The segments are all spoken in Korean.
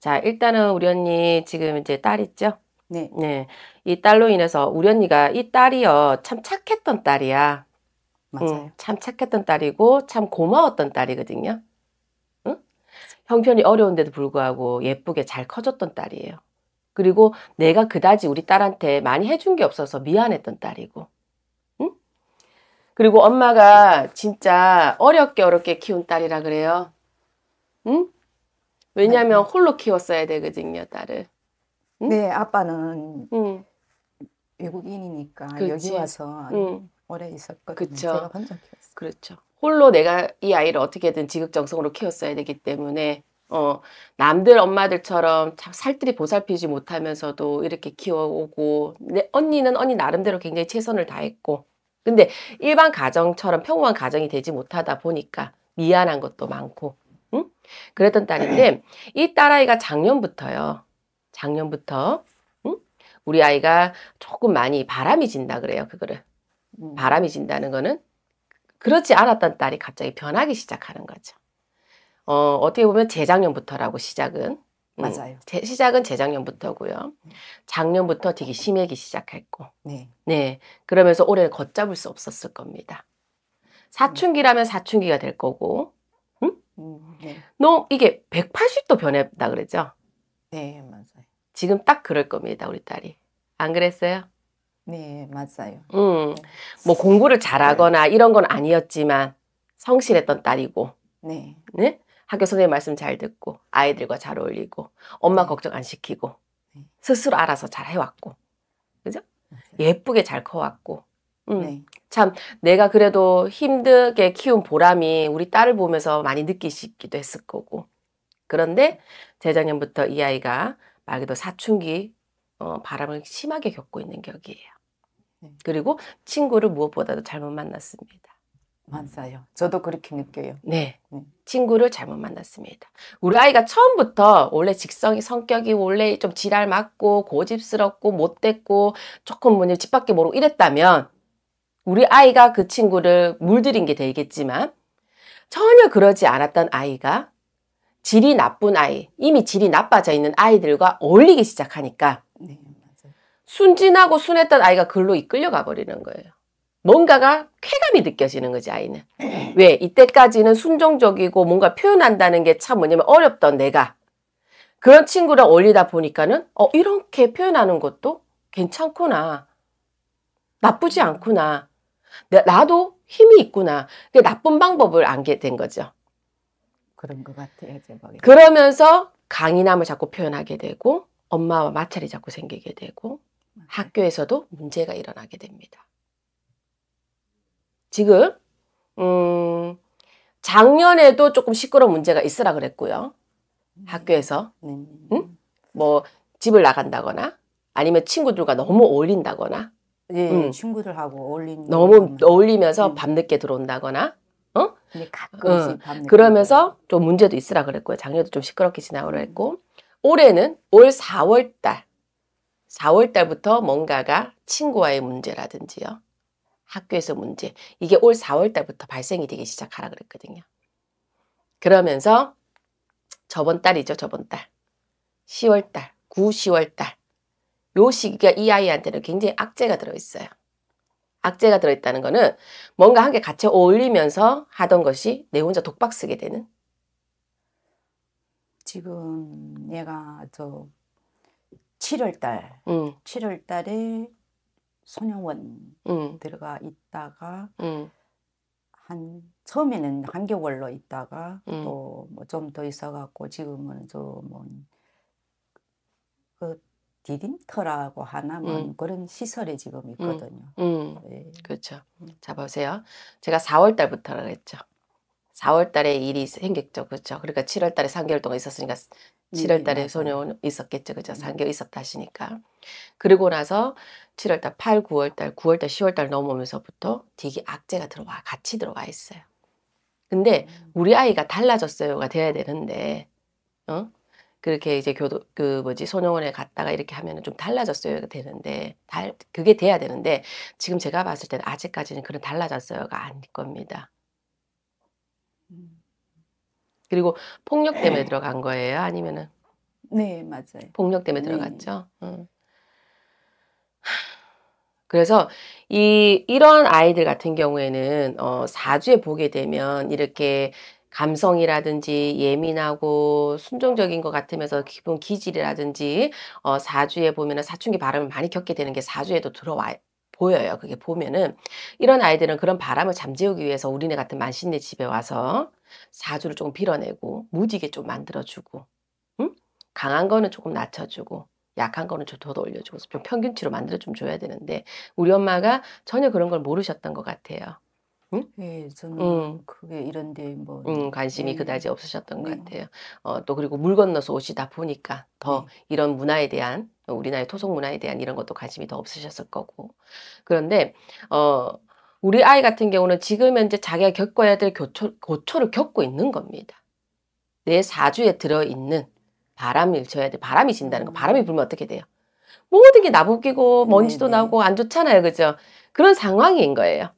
자, 일단은 우리 언니 지금 이제 딸 있죠? 네. 네. 이 딸로 인해서 우리 언니가 이 딸이요. 참 착했던 딸이야. 맞아요. 응, 참 착했던 딸이고 참 고마웠던 딸이거든요. 응? 형편이 어려운데도 불구하고 예쁘게 잘 커졌던 딸이에요. 그리고 내가 그다지 우리 딸한테 많이 해준 게 없어서 미안했던 딸이고. 그리고 엄마가 진짜 어렵게 어렵게 키운 딸이라 그래요. 응? 왜냐하면 아, 네. 홀로 키웠어야 되거든요, 딸을. 응? 네, 아빠는 응. 외국인이니까 그치. 여기 와서 응. 오래 있었거든요. 그쵸. 제가 혼자 키웠어요. 그렇죠. 홀로 내가 이 아이를 어떻게든 지극정성으로 키웠어야 되기 때문에 어, 남들 엄마들처럼 참 살뜰히 보살피지 못하면서도 이렇게 키워오고 내 언니는 언니 나름대로 굉장히 최선을 다했고 근데 일반 가정처럼 평범한 가정이 되지 못하다 보니까 미안한 것도 많고 응? 그랬던 딸인데 이 딸아이가 작년부터요. 작년부터 우리 아이가 조금 많이 바람이 진다 그래요. 그거를 음. 바람이 진다는 거는 그렇지 않았던 딸이 갑자기 변하기 시작하는 거죠. 어, 어떻게 보면 재작년부터라고 시작은 음, 맞아요. 제, 시작은 재작년부터고요. 작년부터 되게 심해기 시작했고, 네. 네. 그러면서 올해를 걷잡을 수 없었을 겁니다. 사춘기라면 사춘기가 될 거고, 네. 너 이게 180도 변했다 그랬죠? 네, 맞아요. 지금 딱 그럴 겁니다, 우리 딸이. 안 그랬어요? 네, 맞아요. 음, 뭐 공부를 잘하거나 네. 이런 건 아니었지만 성실했던 딸이고, 네. 네? 학교 선생님 말씀 잘 듣고 아이들과 잘 어울리고 엄마 네. 걱정 안 시키고 네. 스스로 알아서 잘 해왔고, 그죠? 예쁘게 잘 커왔고, 음, 네. 참 내가 그래도 힘들게 키운 보람이 우리 딸을 보면서 많이 느끼시기도 했을 거고. 그런데 재작년부터 이 아이가 말 그대로 사춘기 어, 바람을 심하게 겪고 있는 격이에요. 네. 그리고 친구를 무엇보다도 잘못 만났습니다. 맞아요. 저도 그렇게 느껴요. 네. 네. 친구를 잘못 만났습니다. 우리 아이가 처음부터 원래 직성이 성격이 원래 좀 지랄 맞고 고집스럽고 못됐고 조금 뭐냐 집 밖에 모르고 이랬다면 우리 아이가 그 친구를 물들인 게 되겠지만 전혀 그러지 않았던 아이가 질이 나쁜 아이, 이미 질이 나빠져 있는 아이들과 어울리기 시작하니까 네, 순진하고 순했던 아이가 글로 이끌려가 버리는 거예요. 뭔가가 쾌감이 느껴지는 거지 아이는. 네. 왜? 이때까지는 순종적이고 뭔가 표현한다는 게 참 뭐냐면 어렵던 내가 그런 친구랑 어울리다 보니까는 어 이렇게 표현하는 것도 괜찮구나. 나쁘지 않구나. 나도 힘이 있구나. 그 나쁜 방법을 안게 된 거죠. 그런 것 같아요. 제목이. 그러면서 강인함을 자꾸 표현하게 되고 엄마와 마찰이 자꾸 생기게 되고 학교에서도 문제가 일어나게 됩니다. 지금 음, 작년에도 조금 시끄러운 문제가 있으라 그랬고요. 음. 학교에서 음. 뭐 집을 나간다거나 아니면 친구들과 너무 어울린다거나 예, 음. 친구들하고 어울리는 너무 어울리면서 음. 밤늦게 들어온다거나 어? 근데 가끔씩 응. 밤늦게 그러면서 좀 문제도 있으라 그랬고요. 작년도 좀 시끄럽게 지나고그랬고 음. 올해는 올 4월 달 4월 달부터 뭔가가 친구와의 문제라든지요. 학교에서 문제. 이게 올 4월 달부터 발생이 되기 시작하라 그랬거든요. 그러면서 저번 달이죠. 저번 달. 10월 달, 9, 10월 달요 시기가 이 아이한테는 굉장히 악재가 들어있어요. 악재가 들어있다는 거는 뭔가 한 게 같이 어울리면서 하던 것이 내 혼자 독박 쓰게 되는. 지금 얘가 저 7월달, 음. 7월달에 소년원 음. 들어가 있다가 음. 한 처음에는 한 개월로 있다가 음. 또좀더 뭐 있어갖고 지금은 저뭐 그 디딤터라고 하나 뭐 음. 그런 시설이 지금 음. 있거든요. 음. 음. 네. 그렇죠. 자 보세요. 제가 4월 달부터 그랬죠. 4월 달에 일이 생겼죠. 그렇죠. 그러니까 7월 달에 3개월 동안 있었으니까 7월 달에 소녀는 있었겠죠. 그죠. 3개월 음. 있었다 하시니까. 그리고 나서 7월 달, 8, 9월 달, 9월 달, 10월 달 넘어오면서부터 되게 악재가 들어와, 같이 들어와 있어요. 근데 음. 우리 아이가 달라졌어요가 돼야 되는데, 어? 그렇게 이제 교도 그 뭐지 소년원에 갔다가 이렇게 하면은 좀 달라졌어요 되는데 달 그게 돼야 되는데 지금 제가 봤을 때는 아직까지는 그런 달라졌어요가 아닐 겁니다. 그리고 폭력 때문에 들어간 거예요? 아니면은? 네, 맞아요. 폭력 때문에 네. 들어갔죠. 응. 음. 그래서 이 이런 아이들 같은 경우에는 어 4주에 보게 되면 이렇게 감성이라든지 예민하고 순종적인 것 같으면서 기본 기질이라든지 어, 사주에 보면은 사춘기 바람을 많이 겪게 되는 게 사주에도 들어와 보여요. 그게 보면은 이런 아이들은 그런 바람을 잠재우기 위해서 우리네 같은 만신내 집에 와서 사주를 조금 빌어내고 무지개좀 만들어주고 응? 강한 거는 조금 낮춰주고 약한 거는 좀 더 올려주고 좀 평균치로 만들어 좀 줘야 되는데 우리 엄마가 전혀 그런 걸 모르셨던 것 같아요. 응? 예, 저는 음. 그게 이런데 뭐 음, 관심이 예. 그다지 없으셨던 것 네. 같아요. 어, 또 그리고 물 건너서 오시다 보니까 더 네. 이런 문화에 대한 우리나라의 토속 문화에 대한 이런 것도 관심이 더 없으셨을 거고 그런데 어, 우리 아이 같은 경우는 지금 현재 자기가 겪어야 될 교초, 고초를 겪고 있는 겁니다. 내 사주에 들어있는 바람을 쳐야 돼. 바람이 진다는 거. 바람이 불면 어떻게 돼요? 모든 게 나부끼고 먼지도 네네. 나고 안 좋잖아요. 그죠? 그런 상황인 거예요.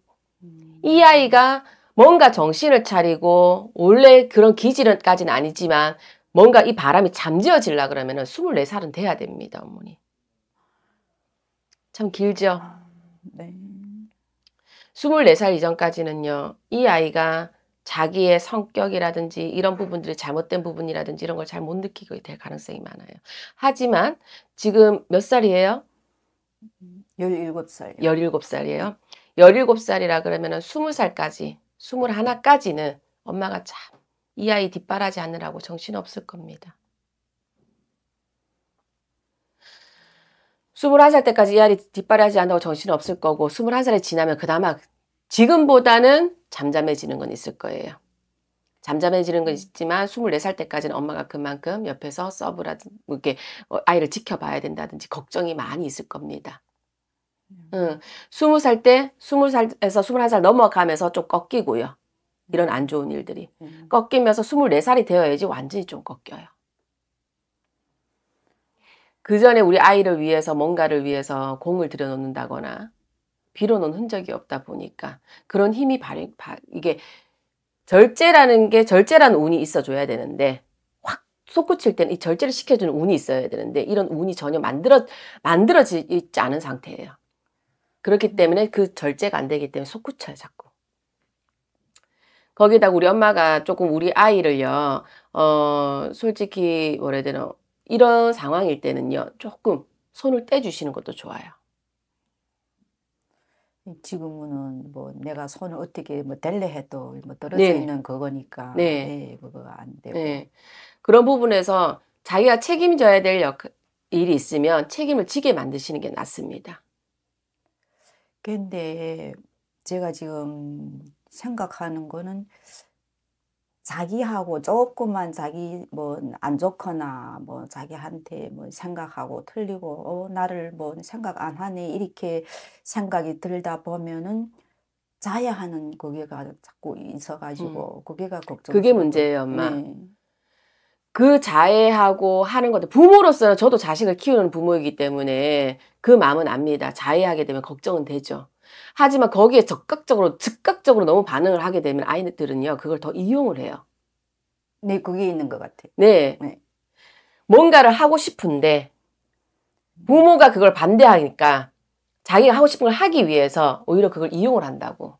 이 아이가 뭔가 정신을 차리고 원래 그런 기질까지는 아니지만 뭔가 이 바람이 잠재워질라 그러면 은 24살은 돼야 됩니다. 어머니. 참 길죠? 아, 네. 24살 이전까지는요. 이 아이가 자기의 성격이라든지 이런 부분들이 잘못된 부분이라든지 이런 걸 잘 못 느끼게 될 가능성이 많아요. 하지만 지금 몇 살이에요? 1 7살 17살이에요. 열일곱 살이라 그러면 은 스무 살까지 스물 하나까지는 엄마가 참 이 아이 뒷바라지 않느라고 정신없을 겁니다. 스물한 살 때까지 이 아이 뒷바라지 않다고 정신없을 거고 스물한 살이 지나면 그나마 지금보다는 잠잠해지는 건 있을 거예요. 잠잠해지는 건 있지만 24살 때까지는 엄마가 그만큼 옆에서 서브라든지 뭐 이렇게 아이를 지켜봐야 된다든지 걱정이 많이 있을 겁니다. 응. 20살 때 20살에서 21살 넘어가면서 좀 꺾이고요. 음. 이런 안 좋은 일들이. 음. 꺾이면서 24살이 되어야지 완전히 좀 꺾여요. 그 전에 우리 아이를 위해서 뭔가를 위해서 공을 들여놓는다거나 빌어놓은 흔적이 없다 보니까 그런 힘이 발휘, 발, 이게 절제라는 게 절제라는 운이 있어줘야 되는데 확 솟구칠 때는 이 절제를 시켜주는 운이 있어야 되는데 이런 운이 전혀 만들어, 만들어지지 않은 상태예요. 그렇기 때문에 그 절제가 안 되기 때문에 솟구쳐요, 자꾸. 거기다 우리 엄마가 조금 우리 아이를요, 어, 솔직히 뭐라 해야 되나, 이런 상황일 때는요, 조금 손을 떼주시는 것도 좋아요. 지금은 뭐 내가 손을 어떻게 뭐 댈래 해도 뭐 떨어져 네. 있는 그거니까 네. 네 그거 안 되고 네. 그런 부분에서 자기가 책임져야 될 역, 일이 있으면 책임을 지게 만드시는 게 낫습니다. 근데 제가 지금 생각하는 거는 자기하고 조금만 자기 뭐 안 좋거나 뭐 자기한테 뭐 생각하고 틀리고 어, 나를 뭐 생각 안 하네 이렇게 생각이 들다 보면은 자야 하는 고개가 자꾸 음. 있어가지고 음. 고개가 걱정. 그게 문제예요, 엄마. 네. 그 자해하고 하는 것들 부모로서는 저도 자식을 키우는 부모이기 때문에 그 마음은 압니다. 자해하게 되면 걱정은 되죠. 하지만 거기에 적극적으로 즉각적으로 너무 반응을 하게 되면 아이들은요 그걸 더 이용을 해요. 네, 그게 있는 것 같아요. 네. 네. 뭔가를 하고 싶은데 부모가 그걸 반대하니까 자기가 하고 싶은 걸 하기 위해서 오히려 그걸 이용을 한다고.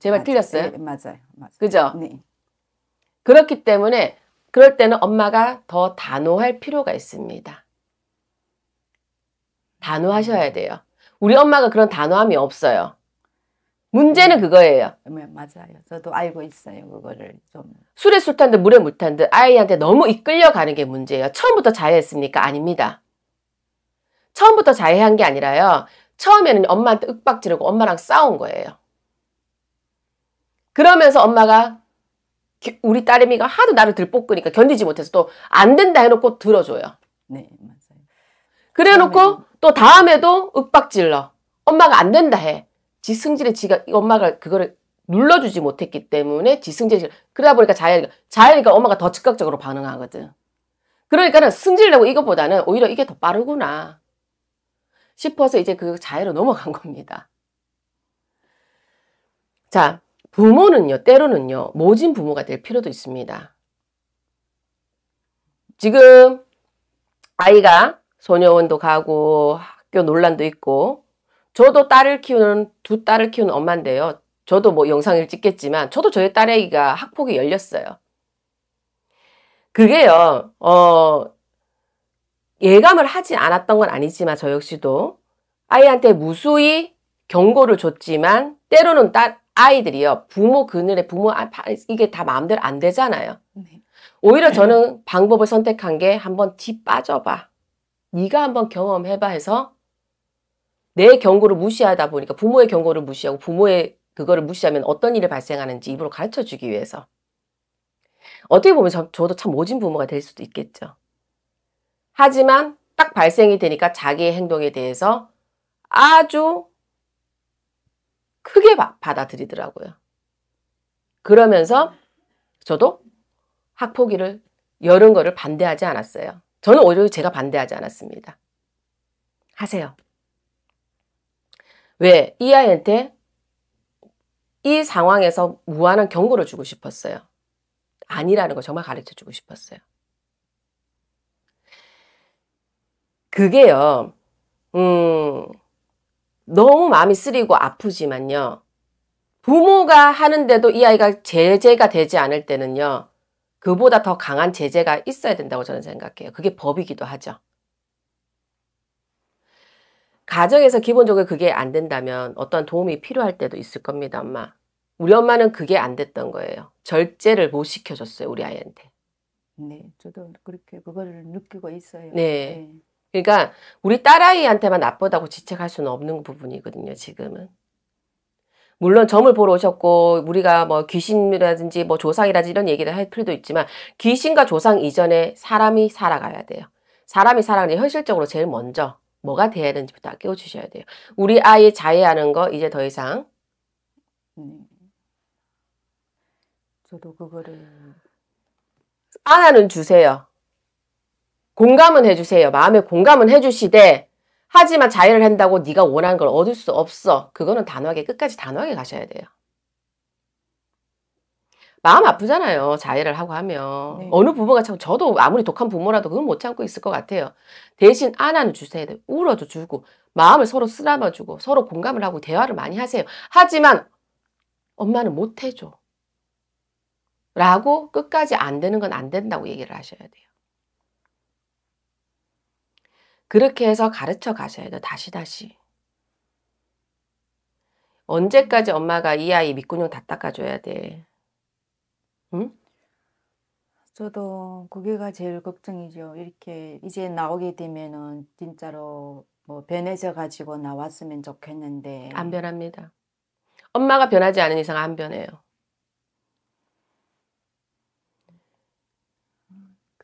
제발 틀렸어요? 네, 맞아요. 맞아요. 그죠? 네. 그렇기 때문에 그럴 때는 엄마가 더 단호할 필요가 있습니다. 단호하셔야 돼요. 우리 엄마가 그런 단호함이 없어요. 문제는 네. 그거예요. 네, 맞아요. 저도 알고 있어요. 그거를 좀. 술에 술 탄듯 물에 물 탄듯 아이한테 너무 이끌려가는 게 문제예요. 처음부터 자해했습니까? 아닙니다. 처음부터 자해한 게 아니라요. 처음에는 엄마한테 윽박 지르고 엄마랑 싸운 거예요. 그러면서 엄마가 우리 딸애미가 하도 나를 들볶으니까 견디지 못해서 또 안 된다 해놓고 들어줘요. 네, 맞아요. 그래놓고 다음에또 다음에도 윽박질러. 엄마가 안 된다 해. 지 승질에 지가 엄마가 그거를 눌러주지 못했기 때문에 지 승질에 그러다 보니까 자연이가 자연이가 엄마가 더 즉각적으로 반응하거든. 그러니까는 승질내고 이것보다는 오히려 이게 더 빠르구나 싶어서 이제 그 자해로 넘어간 겁니다. 자, 부모는요, 때로는요, 모진 부모가 될 필요도 있습니다. 지금 아이가 소녀원도 가고 학교 논란도 있고 저도 딸을 키우는 두 딸을 키우는 엄마인데요. 저도 뭐 영상을 찍겠지만 저도 저의 딸아이가 학폭이 열렸어요. 그게요. 어 예감을 하지 않았던 건 아니지만 저 역시도 아이한테 무수히 경고를 줬지만 때로는 딸 아이들이요. 부모 그늘에 부모 아, 이게 다 마음대로 안 되잖아요. 네. 오히려 저는 방법을 선택한 게 한번 뒤 빠져봐. 네가 한번 경험해봐 해서 내 경고를 무시하다 보니까 부모의 경고를 무시하고 부모의 그거를 무시하면 어떤 일이 발생하는지 입으로 가르쳐주기 위해서 어떻게 보면 저, 저도 참 모진 부모가 될 수도 있겠죠. 하지만 딱 발생이 되니까 자기의 행동에 대해서 아주 크게 받아들이더라고요. 그러면서 저도 학폭위를 여는 거를 반대하지 않았어요. 저는 오히려 제가 반대하지 않았습니다. 하세요. 왜? 이 아이한테 이 상황에서 무한한 경고를 주고 싶었어요. 아니라는 걸 정말 가르쳐 주고 싶었어요. 그게요, 음, 너무 마음이 쓰리고 아프지만요. 부모가 하는데도 이 아이가 제재가 되지 않을 때는요. 그보다 더 강한 제재가 있어야 된다고 저는 생각해요. 그게 법이기도 하죠. 가정에서 기본적으로 그게 안 된다면 어떤 도움이 필요할 때도 있을 겁니다, 엄마. 우리 엄마는 그게 안 됐던 거예요. 절제를 못 시켜줬어요, 우리 아이한테. 네, 저도 그렇게 그거를 느끼고 있어요. 네. 네. 그러니까 우리 딸아이한테만 나쁘다고 지책할 수는 없는 부분이거든요. 지금은. 물론 점을 보러 오셨고 우리가 뭐 귀신이라든지 뭐 조상이라든지 이런 얘기를 할 필요도 있지만 귀신과 조상 이전에 사람이 살아가야 돼요. 사람이 살아가는 현실적으로 제일 먼저 뭐가 돼야 되는지부터 깨워 주셔야 돼요. 우리 아이 자해하는 거 이제 더 이상 음. 저도 그거를 하는 주세요. 공감은 해주세요. 마음에 공감은 해주시되 하지만 자해를 한다고 네가 원하는 걸 얻을 수 없어. 그거는 단호하게 끝까지 단호하게 가셔야 돼요. 마음 아프잖아요. 자해를 하고 하면. 네. 어느 부모가 참 저도 아무리 독한 부모라도 그건 못 참고 있을 것 같아요. 대신 안아는 주세요. 울어도 주고 마음을 서로 쓰라아주고 서로 공감을 하고 대화를 많이 하세요. 하지만 엄마는 못 해줘. 라고 끝까지 안 되는 건 안 된다고 얘기를 하셔야 돼요. 그렇게 해서 가르쳐 가셔야 돼요. 다시 다시. 언제까지 엄마가 이 아이 밑구녕 다 닦아줘야 돼? 응? 저도 그게가 제일 걱정이죠. 이렇게 이제 나오게 되면은 진짜로 뭐 변해져 가지고 나왔으면 좋겠는데 안 변합니다. 엄마가 변하지 않은 이상 안 변해요.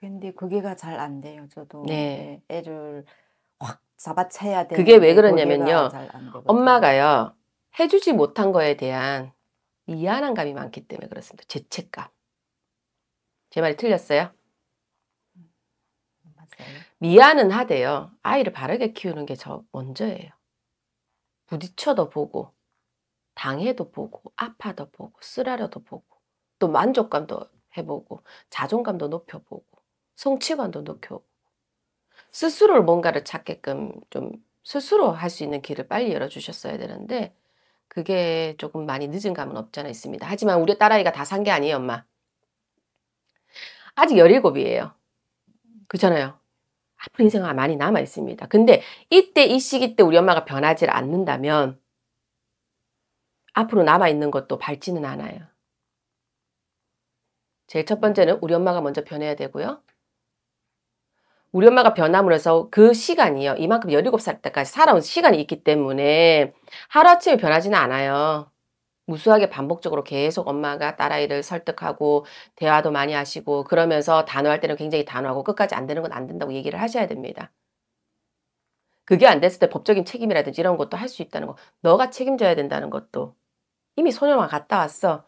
근데 그게가 잘 안 돼요. 저도 네. 애를 확 잡아채야 돼. 그게 왜 그러냐면요. 엄마가요 해주지 못한 거에 대한 미안한 감이 많기 때문에 그렇습니다. 죄책감. 제 말이 틀렸어요 음, 미안은 하대요. 아이를 바르게 키우는 게 저 먼저예요. 부딪혀도 보고, 당해도 보고, 아파도 보고, 쓰라려도 보고, 또 만족감도 해보고, 자존감도 높여보고. 성취관도 높여 스스로 뭔가를 찾게끔 좀 스스로 할 수 있는 길을 빨리 열어주셨어야 되는데 그게 조금 많이 늦은 감은 없지 않아 있습니다. 하지만 우리 딸아이가 다 산 게 아니에요 엄마. 아직 17이에요. 그렇잖아요. 앞으로 인생은 많이 남아 있습니다. 근데 이때 이 시기 때 우리 엄마가 변하지 않는다면 앞으로 남아 있는 것도 밝지는 않아요. 제일 첫 번째는 우리 엄마가 먼저 변해야 되고요. 우리 엄마가 변함으로써 그 시간이요. 이만큼 17살 때까지 살아온 시간이 있기 때문에 하루아침에 변하지는 않아요. 무수하게 반복적으로 계속 엄마가 딸아이를 설득하고 대화도 많이 하시고 그러면서 단호할 때는 굉장히 단호하고 끝까지 안 되는 건 안 된다고 얘기를 하셔야 됩니다. 그게 안 됐을 때 법적인 책임이라든지 이런 것도 할 수 있다는 거. 너가 책임져야 된다는 것도. 이미 소년원 갔다 왔어.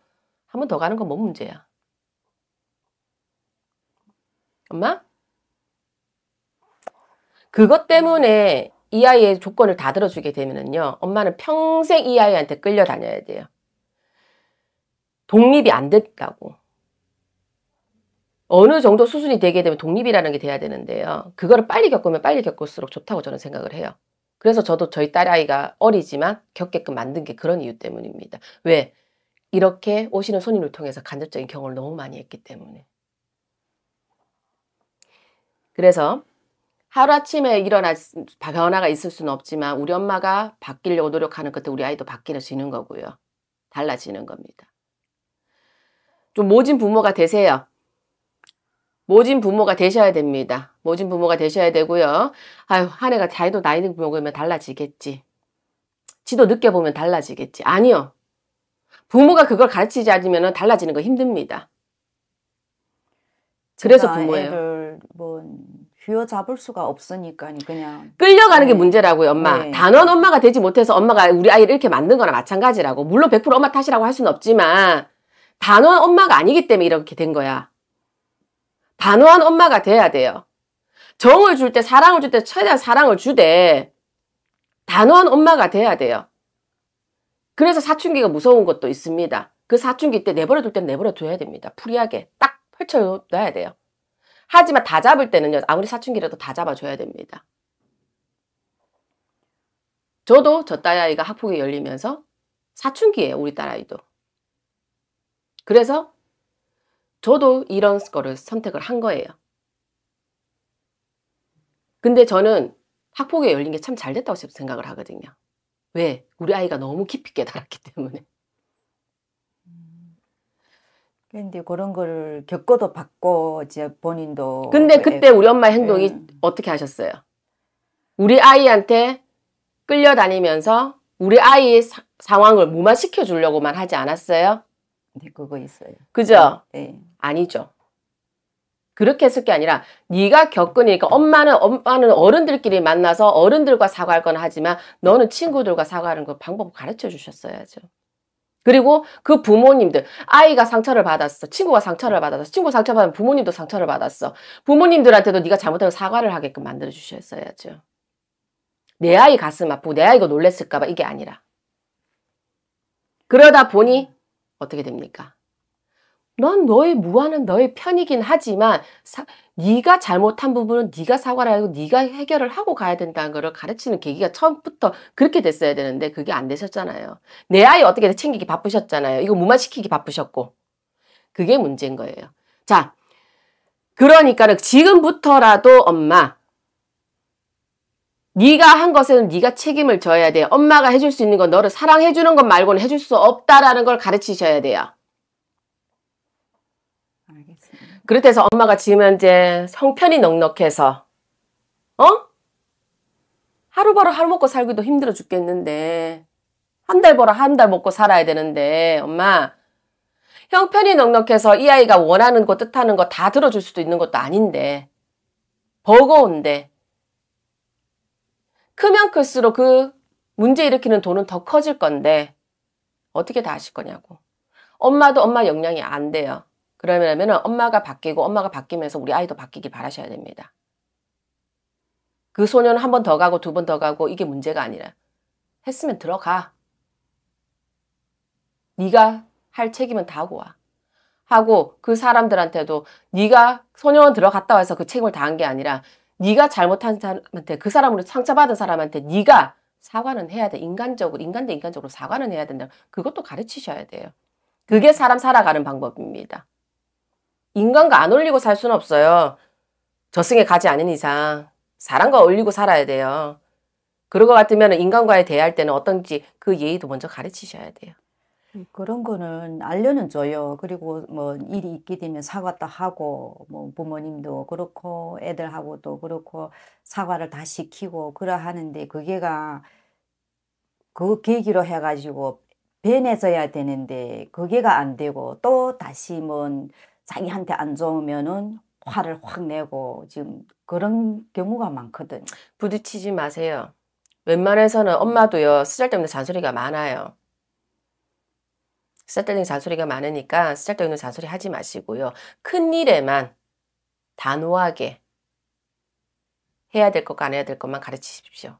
한 번 더 가는 건 뭔 문제야. 엄마? 그것 때문에 이 e 아이의 조건을 다 들어주게 되면은요, 엄마는 평생 이 e 아이한테 끌려다녀야 돼요. 독립이 안 됐다고. 어느 정도 수준이 되게 되면 독립이라는 게 돼야 되는데요. 그거를 빨리 겪으면 빨리 겪을수록 좋다고 저는 생각을 해요. 그래서 저도 저희 딸아이가 어리지만 겪게끔 만든 게 그런 이유 때문입니다. 왜? 이렇게 오시는 손님을 통해서 간접적인 경험을 너무 많이 했기 때문에. 그래서 하루아침에 일어나 변화가 있을 수는 없지만 우리 엄마가 바뀌려고 노력하는 것도 우리 아이도 바뀌어지는 거고요. 달라지는 겁니다. 좀 모진 부모가 되세요. 모진 부모가 되셔야 됩니다. 모진 부모가 되셔야 되고요. 아유 한 해가 자기도 나이 먹으면 달라지겠지. 지도 늦게 보면 달라지겠지. 아니요. 부모가 그걸 가르치지 않으면 달라지는 거 힘듭니다. 그래서 부모예요. 뭐 휘어잡을 수가 없으니까요, 그냥. 끌려가는 네. 게 문제라고요, 엄마. 네. 단원 엄마가 되지 못해서 엄마가 우리 아이를 이렇게 만든 거나 마찬가지라고. 물론 100% 엄마 탓이라고 할 수는 없지만, 단원 엄마가 아니기 때문에 이렇게 된 거야. 단호한 엄마가 돼야 돼요. 정을 줄 때, 사랑을 줄 때, 최대한 사랑을 주되, 단호한 엄마가 돼야 돼요. 그래서 사춘기가 무서운 것도 있습니다. 그 사춘기 때 내버려둘 땐 내버려둬야 됩니다. 풀이하게 딱 펼쳐놔야 돼요. 하지만 다 잡을 때는요. 아무리 사춘기라도 다 잡아줘야 됩니다. 저도 저 딸아이가 학폭에 열리면서 사춘기예요. 우리 딸아이도. 그래서 저도 이런 거를 선택을 한 거예요. 근데 저는 학폭에 열린 게 참 잘 됐다고 생각을 하거든요. 왜? 우리 아이가 너무 깊이 깨달았기 때문에. 근데 그런 걸 겪어도 받고 이제 본인도 근데 예. 그때 우리 엄마 행동이 음. 어떻게 하셨어요? 우리 아이한테 끌려다니면서 우리 아이 사, 상황을 무마시켜 주려고만 하지 않았어요? 네, 그거 있어요. 그죠? 네. 아니죠. 그렇게 했을 게 아니라 네가 겪으니까 엄마는 엄마는 어른들끼리 만나서 어른들과 사과할 건 하지만 너는 친구들과 사과하는 거 방법 가르쳐 주셨어야죠. 그리고 그 부모님들 아이가 상처를 받았어 친구가 상처를 받았어 친구 상처받으면 부모님도 상처를 받았어 부모님들한테도 네가 잘못하면 사과를 하게끔 만들어 주셨어야죠 내 어. 아이 가슴 아프고 내 아이가 놀랬을까봐 이게 아니라 그러다 보니 어떻게 됩니까 넌 너의 무한은 너의 편이긴 하지만 사, 네가 잘못한 부분은 네가 사과를 하고 네가 해결을 하고 가야 된다는 것을 가르치는 계기가 처음부터 그렇게 됐어야 되는데 그게 안 되셨잖아요. 내 아이 어떻게 챙기기 바쁘셨잖아요. 이거 무마시키기 바쁘셨고 그게 문제인 거예요. 자 그러니까 지금부터라도 엄마 네가 한 것에는 네가 책임을 져야 돼. 엄마가 해줄 수 있는 건 너를 사랑해주는 것 말고는 해줄 수 없다라는 걸 가르치셔야 돼요. 그렇다 해서 엄마가 지금 현재 형편이 넉넉해서 어? 하루 벌어 하루 먹고 살기도 힘들어 죽겠는데 한 달 벌어 한 달 먹고 살아야 되는데 엄마 형편이 넉넉해서 이 아이가 원하는 거 뜻하는 거 다 들어줄 수도 있는 것도 아닌데 버거운데 크면 클수록 그 문제 일으키는 돈은 더 커질 건데 어떻게 다 하실 거냐고 엄마도 엄마 역량이 안 돼요 그러면 엄마가 바뀌고 엄마가 바뀌면서 우리 아이도 바뀌길 바라셔야 됩니다. 그소년는한번 더 가고 두 번 더 가고 이게 문제가 아니라 했으면 들어가. 네가 할 책임은 다 하고 와. 하고 그 사람들한테도 네가 소년원 들어갔다 와서 그 책임을 다한 게 아니라 네가 잘못한 사람한테 그 사람으로 상처받은 사람한테 네가 사과는 해야 돼. 인간적으로 인간 대 인간적으로 사과는 해야 된다. 그것도 가르치셔야 돼요. 그게 사람 살아가는 방법입니다. 인간과 안 어울리고 살 수는 없어요. 저승에 가지 않은 이상 사람과 어울리고 살아야 돼요. 그런 것 같으면 인간과의 대할 때는 어떤지 그 예의도 먼저 가르치셔야 돼요. 음, 그런 거는 알려는 줘요. 그리고 뭐 일이 있게 되면 사과도 하고 뭐 부모님도 그렇고 애들하고도 그렇고 사과를 다 시키고 그러 하는데 그게가 그 계기로 해가지고 변해져야 되는데 그게가 안 되고 또 다시 뭐 자기한테 안 좋으면은 화를 확 내고 지금 그런 경우가 많거든. 부딪히지 마세요. 웬만해서는 엄마도요 쓰잘데없는 잔소리가 많아요. 쓰잘데없는 잔소리가 많으니까 쓰잘데없는 잔소리 하지 마시고요. 큰 일에만 단호하게 해야 될 것과 안 해야 될 것만 가르치십시오.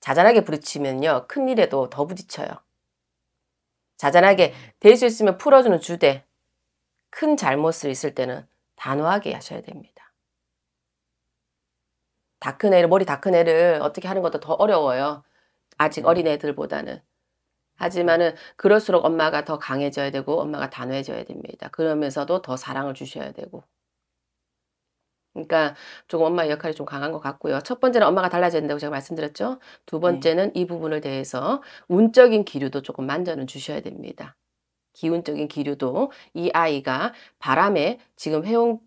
자잘하게 부딪히면요. 큰 일에도 더 부딪혀요. 자잘하게 될 수 있으면 풀어주는 주대 큰 잘못을 있을 때는 단호하게 하셔야 됩니다. 다큰 애를 머리 다 큰 애를 어떻게 하는 것도 더 어려워요. 아직 음. 어린 애들보다는. 하지만은 그럴수록 엄마가 더 강해져야 되고 엄마가 단호해져야 됩니다. 그러면서도 더 사랑을 주셔야 되고. 그러니까 조금 엄마 역할이 좀 강한 것 같고요. 첫 번째는 엄마가 달라져야 된다고 제가 말씀드렸죠. 두 네. 번째는 네. 이 부분을 대해서 운적인 기류도 조금 만져는 주셔야 됩니다. 기운적인 기류도 이 아이가 바람에 지금 해온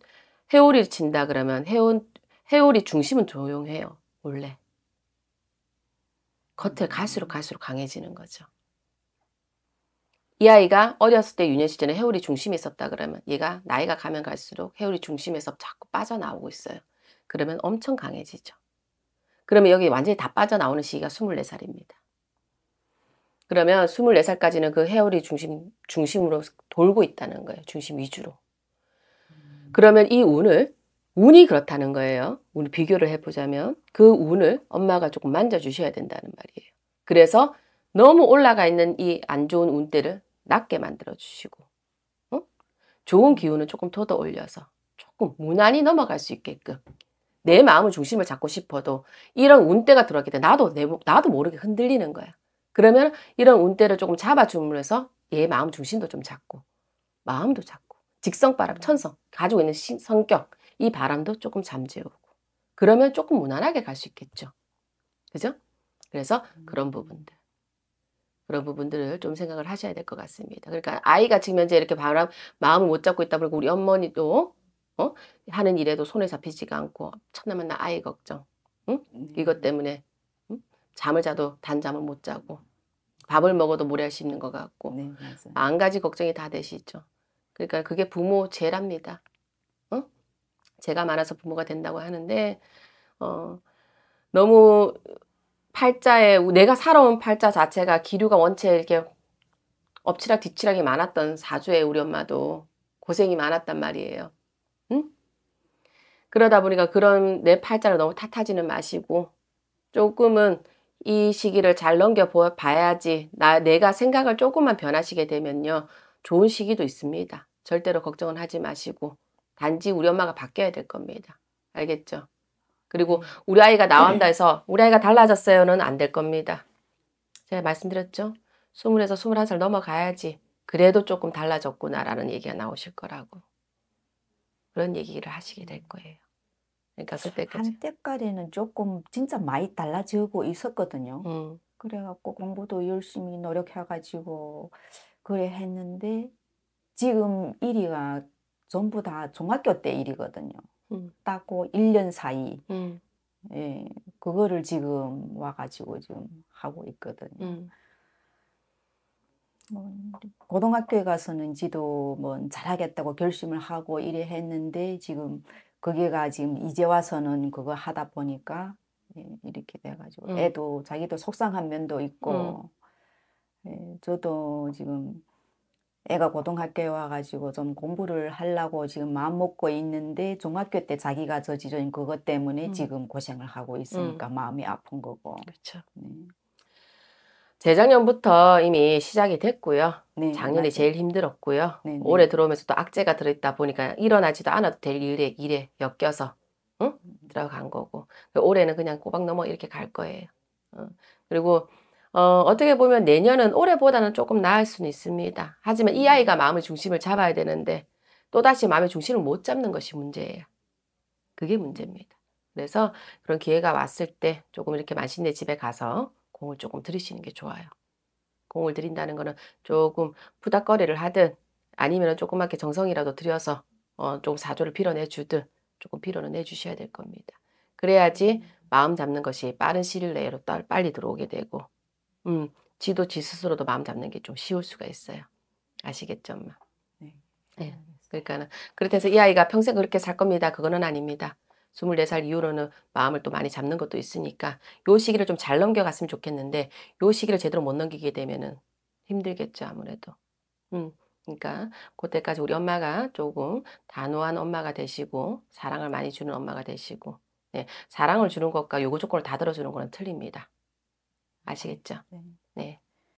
해오리를 친다 그러면 해온 해오리 중심은 조용해요. 원래. 겉에 갈수록 갈수록 강해지는 거죠. 이 아이가 어렸을 때 유년 시절에 해오리 중심에 있었다 그러면 얘가 나이가 가면 갈수록 해오리 중심에서 자꾸 빠져나오고 있어요. 그러면 엄청 강해지죠. 그러면 여기 완전히 다 빠져나오는 시기가 24살입니다. 그러면 24살까지는 그해오이 중심, 중심으로 돌고 있다는 거예요. 중심 위주로. 음. 그러면 이 운을, 운이 그렇다는 거예요. 운리 비교를 해보자면 그 운을 엄마가 조금 만져주셔야 된다는 말이에요. 그래서 너무 올라가 있는 이 안 좋은 운대를 낮게 만들어주시고, 어? 좋은 기운을 조금 돋아 올려서 조금 무난히 넘어갈 수 있게끔 내마음을 중심을 잡고 싶어도 이런 운대가 들어왔기 때문에 나도 내, 나도 모르게 흔들리는 거야. 그러면 이런 운대를 조금 잡아줌으로써 얘 마음 중심도 좀 잡고 마음도 잡고 직성 바람, 음. 천성, 가지고 있는 신, 성격 이 바람도 조금 잠재우고 그러면 조금 무난하게 갈 수 있겠죠. 그죠? 그래서 음. 그런 부분들. 그런 부분들을 좀 생각을 하셔야 될 것 같습니다. 그러니까 아이가 지금 현재 이렇게 바람, 마음을 못 잡고 있다 보니까 우리 어머니도 어? 하는 일에도 손에 잡히지가 않고 참나 만나 아이 걱정. 응? 네. 이것 때문에 잠을 자도 단잠을 못 자고 밥을 먹어도 모래할수 있는 것 같고 네, 안 가지 걱정이 다 되시죠. 그러니까 그게 부모 죄랍니다. 어? 제가 많아서 부모가 된다고 하는데 어, 너무 팔자에 내가 살아온 팔자 자체가 기류가 원체 이렇게 엎치락 뒤치락이 많았던 사주에 우리 엄마도 고생이 많았단 말이에요. 응? 그러다 보니까 그런 내 팔자를 너무 탓하지는 마시고 조금은 이 시기를 잘 넘겨봐야지 나, 내가 생각을 조금만 변하시게 되면요. 좋은 시기도 있습니다. 절대로 걱정은 하지 마시고 단지 우리 엄마가 바뀌어야 될 겁니다. 알겠죠? 그리고 음. 우리 아이가 나온다 해서 우리 아이가 달라졌어요는 안 될 겁니다. 제가 말씀드렸죠? 20에서 21살 넘어가야지 그래도 조금 달라졌구나라는 얘기가 나오실 거라고 그런 얘기를 하시게 될 거예요. 갔을 그러니까 때까지. 그 한때까지는 조금 진짜 많이 달라지고 있었거든요. 음. 그래갖고 공부도 열심히 노력해가지고 그래 했는데 지금 1위가 전부 다 중학교 때 일이거든요. 음. 따고 1년 사이. 음. 예, 그거를 지금 와가지고 지금 하고 있거든요. 음. 뭐 고등학교에 가서는 지도 뭐 잘하겠다고 결심을 하고 이래 했는데 지금 거기가 지금 이제 와서는 그거 하다 보니까 예, 이렇게 돼가지고 음. 애도 자기도 속상한 면도 있고 음. 예, 저도 지금 애가 고등학교에 와가지고 좀 공부를 하려고 지금 마음 먹고 있는데 중학교 때 자기가 저지른 그것 때문에 음. 지금 고생을 하고 음. 있으니까 마음이 아픈 거고. 그렇죠. 네. 재작년부터 이미 시작이 됐고요. 네, 작년이 맞아요. 제일 힘들었고요. 네, 네. 올해 들어오면서 또 악재가 들어있다 보니까 일어나지도 않아도 될 일에, 일에 엮여서 응? 들어간 거고 올해는 그냥 꼬박 넘어 이렇게 갈 거예요. 어. 그리고 어, 어떻게 보면 내년은 올해보다는 조금 나을 수는 있습니다. 하지만 이 음. 아이가 마음의 중심을 잡아야 되는데 또다시 마음의 중심을 못 잡는 것이 문제예요. 그게 문제입니다. 그래서 그런 기회가 왔을 때 조금 이렇게 맛있는 집에 가서 공을 조금 들이시는 게 좋아요. 공을 들인다는 거는 조금 푸닥거리를 하든 아니면 조그맣게 정성이라도 들여서 어, 조금 사조를 빌어내 주든 조금 빌어 내주셔야 될 겁니다. 그래야지 마음 잡는 것이 빠른 시일 내로 빨리 들어오게 되고 음, 지도 지 스스로도 마음 잡는 게 좀 쉬울 수가 있어요. 아시겠죠, 네. 네. 그러니까는 그렇다 해서 이 아이가 평생 그렇게 살 겁니다. 그거는 아닙니다. 2 4살 이후로는 마음을 또 많이 잡는 것도 있으니까 요 시기를 좀 잘 넘겨갔으면 좋겠는데 요 시기를 제대로 못 넘기게 되면은 힘들겠죠 아무래도. 음. 그러니까 그때까지 우리 엄마가 조금 단호한 엄마가 되시고 사랑을 많이 주는 엄마가 되시고 네, 사랑을 주는 것과 요구 조건을 다 들어주는 거는 틀립니다. 아시겠죠? 네. 네.